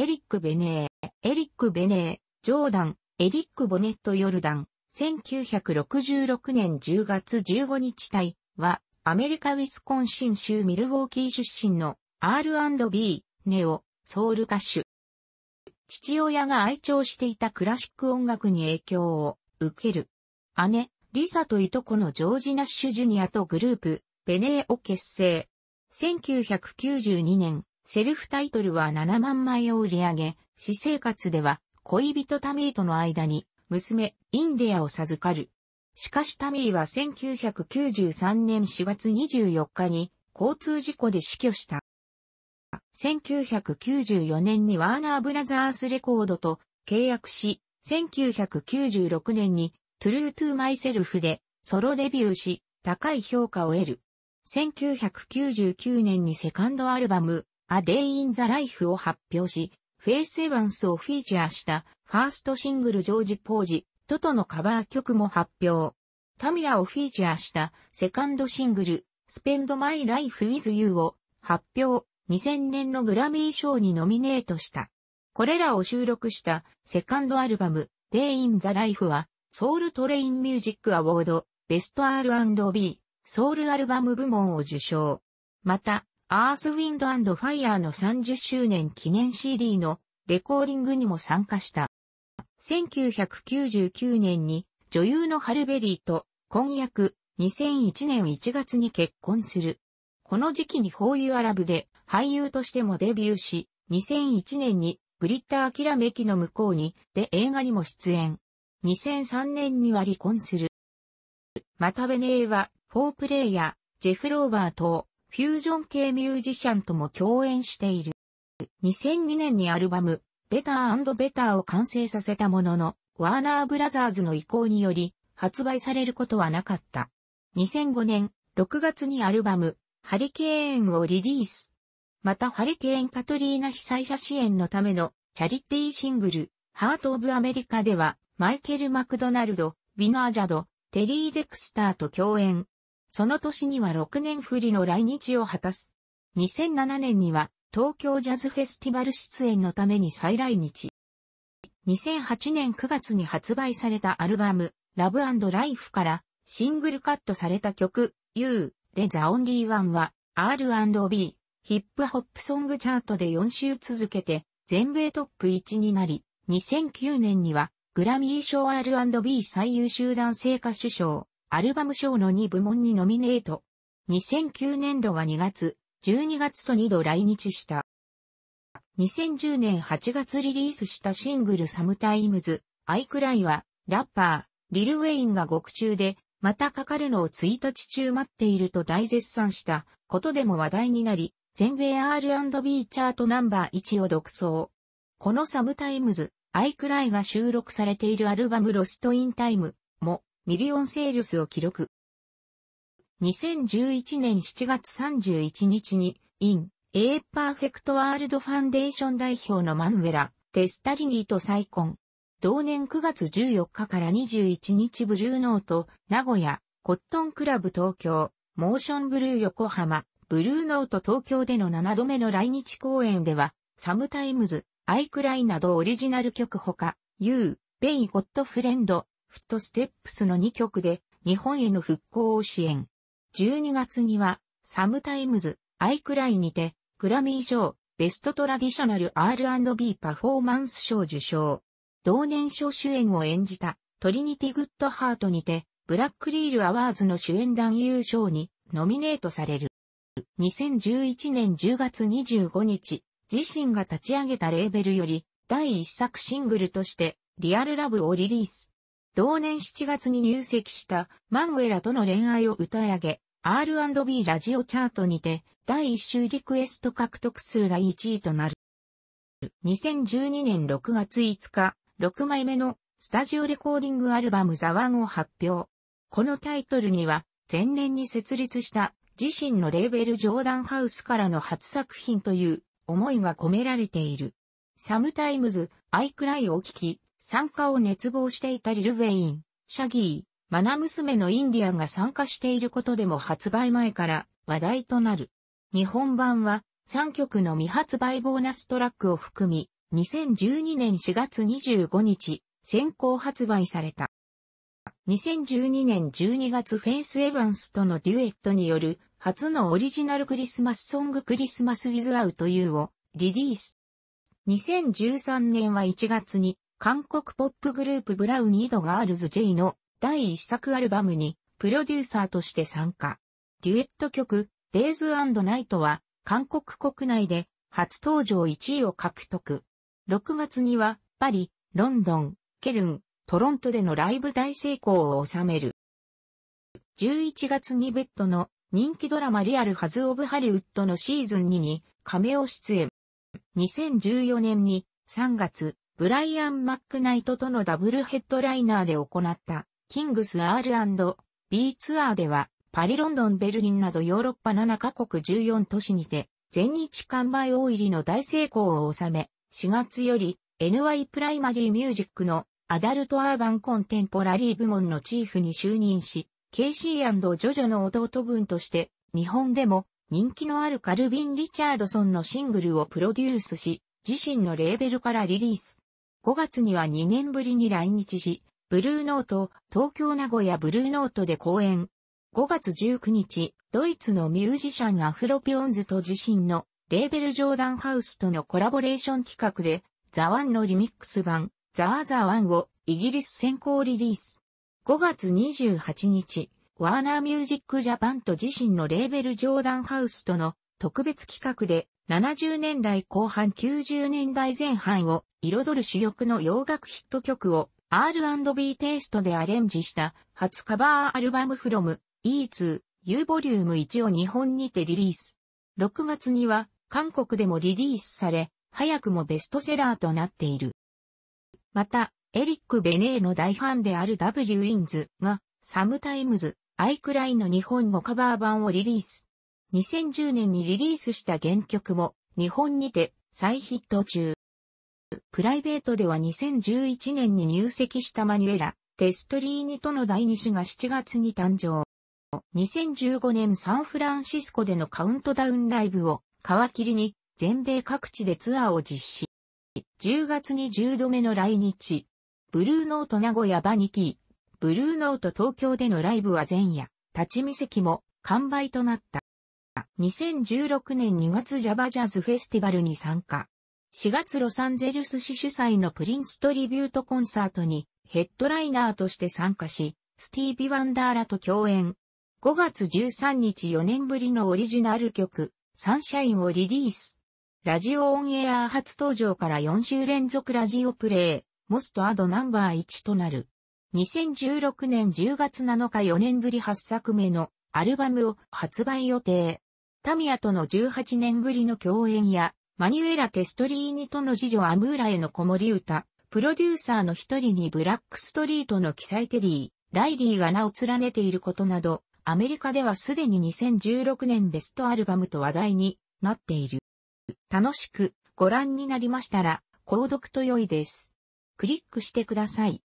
エリック・ベネー、エリック・ベネー、ジョーダン、エリック・ボネット・ヨルダン、1966年10月15日隊は、アメリカ・ウィスコンシン州ミルウォーキー出身の R&B、ネオ、ソウル歌手。父親が愛聴していたクラシック音楽に影響を受ける。姉、リサといとこのジョージ・ナッシュ・ジュニアとグループ、ベネーを結成。1992年、セルフタイトルは7万枚を売り上げ、私生活では恋人タミーとの間に娘、インディアを授かる。しかしタミーは1993年4月24日に交通事故で死去した。1994年にワーナーブラザースレコードと契約し、1996年にトゥルートゥーマイセルフでソロデビューし、高い評価を得る。1999年にセカンドアルバム、A Day in the Life を発表し、フェイス・エヴァンスをフィーチャーしたファーストシングルジョージ・ポージ、トトのカバー曲も発表。タミヤをフィーチャーしたセカンドシングル、Spend My Life With You を発表、2000年のグラミー賞にノミネートした。これらを収録したセカンドアルバム、Day in the Life は、ソウルトレインミュージックアワード、ベスト R&B、ソウルアルバム部門を受賞。また、アースウィンドファイヤーの30周年記念 CD のレコーディングにも参加した。1999年に女優のハルベリーと婚約2001年1月に結婚する。この時期にホーユーアラブで俳優としてもデビューし、2001年にグリッター諦めきの向こうにで映画にも出演。2003年には離婚する。またベネーは、フォープレイヤー、ジェフローバー等、フュージョン系ミュージシャンとも共演している。2002年にアルバム、ベターベターを完成させたものの、ワーナーブラザーズの意向により、発売されることはなかった。2005年6月にアルバム、ハリケーンをリリース。またハリケーンカトリーナ被災者支援のためのチャリティーシングル、ハート・オブ・アメリカでは、マイケル・マクドナルド、ビナアジャド、テリー・デクスターと共演。その年には6年振りの来日を果たす。2007年には東京ジャズフェスティバル出演のために再来日。2008年9月に発売されたアルバム、Love and Life からシングルカットされた曲、You, The Only One は R&B、ヒップホップソングチャートで4週続けて全米トップ1になり、2009年にはグラミー賞 R&B 最優秀男性歌手賞、アルバム賞の2部門にノミネート。2009年度は2月、12月と2度来日した。2010年8月リリースしたシングルサムタイムズ、アイクライは、ラッパー、リル・ウェインが獄中で、またかかるのを1日中待っていると大絶賛したことでも話題になり、全米 R&B チャートナンバー1を独走。このサムタイムズ、アイクライが収録されているアルバムロストインタイムミリオンセールスを記録。2011年7月31日に、イン、エーパーフェクトワールドファンデーション代表のマンウェラ、テスタリニーと再婚。同年9月14日から21日ブルーノート、名古屋、コットンクラブ東京、モーションブルー横浜、ブルーノート東京での7度目の来日公演では、サムタイムズ、アイクライなどオリジナル曲ほか、You, ベイゴッ o フレンド。フットステップスの2曲で日本への復興を支援。12月にはサムタイムズ、アイクライにてグラミー賞、ベストトラディショナル R&B パフォーマンス賞受賞。同年賞主演を演じたトリニティ・グッドハートにてブラックリール・アワーズの主演男優賞にノミネートされる。2011年10月25日、自身が立ち上げたレーベルより第一作シングルとしてリアルラブをリリース。同年7月に入籍したマンウェラとの恋愛を歌い上げ、R&B ラジオチャートにて、第1週リクエスト獲得数が1位となる。2012年6月5日、6枚目のスタジオレコーディングアルバムザワンを発表。このタイトルには、前年に設立した自身のレーベルジョーダンハウスからの初作品という思いが込められている。サムタイムズ、アイクライを聴き、参加を熱望していたリル・ウェイン、シャギー、マナ娘のインディアンが参加していることでも発売前から話題となる。日本版は3曲の未発売ボーナストラックを含み、2012年4月25日、先行発売された。2012年12月フェイス・エヴァンスとのデュエットによる初のオリジナルクリスマスソングクリスマス・ウィズ・アウト・ユーをリリース。2013年は1月に韓国ポップグループブラウニードガールズ・ J の第一作アルバムにプロデューサーとして参加。デュエット曲 Days and Night は韓国国内で初登場1位を獲得。6月にはパリ、ロンドン、ケルン、トロントでのライブ大成功を収める。11月にベッドの人気ドラマリアルハズ・オブ・ハリウッドのシーズン2に亀を出演。2014年に3月、ブライアン・マックナイトとのダブルヘッドライナーで行った、キングス R&B ツアーでは、パリ・ロンドン・ベルリンなどヨーロッパ7カ国14都市にて、全日完売大入りの大成功を収め、4月より NY プライマリーミュージックのアダルトアーバンコンテンポラリー部門のチーフに就任し、KC& ジョジョの弟分として、日本でも人気のあるカルビン・リチャードソンのシングルをプロデュースし、自身のレーベルからリリース。5月には2年ぶりに来日し、ブルーノート、東京名古屋ブルーノートで公演。5月19日、ドイツのミュージシャンアフロピオンズと自身のレーベルジョーダンハウスとのコラボレーション企画で、ザワンのリミックス版、ザーザワンをイギリス先行リリース。5月28日、ワーナーミュージックジャパンと自身のレーベルジョーダンハウスとの特別企画で70年代後半90年代前半を彩る主翼の洋楽ヒット曲を R&B テイストでアレンジした初カバーアルバム From E2 U ボリューム1を日本にてリリース。6月には韓国でもリリースされ、早くもベストセラーとなっている。また、エリック・ベネーの大ファンである W インズが、サムタイムズ、アイクライの日本語カバー版をリリース。2010年にリリースした原曲も日本にて再ヒット中。プライベートでは2011年に入籍したマニュエラ、テストリーニとの第2子が7月に誕生。2015年サンフランシスコでのカウントダウンライブを皮切りに全米各地でツアーを実施。10月に10度目の来日。ブルーノート名古屋バニティ。ブルーノート東京でのライブは前夜、立ち見席も完売となった。2016年2月ジャバジャズフェスティバルに参加。4月ロサンゼルス市主催のプリンストリビュートコンサートにヘッドライナーとして参加し、スティービ・ワンダーラと共演。5月13日4年ぶりのオリジナル曲、サンシャインをリリース。ラジオオンエア初登場から4週連続ラジオプレイ、モストアドナンバー1となる。2016年10月7日4年ぶり8作目のアルバムを発売予定。タミヤとの18年ぶりの共演や、マニュエラ・テストリーニとの次女アムーラへの子守歌、プロデューサーの一人にブラックストリートの記載テリー、ライリーが名を連ねていることなど、アメリカではすでに2016年ベストアルバムと話題になっている。楽しくご覧になりましたら、購読と良いです。クリックしてください。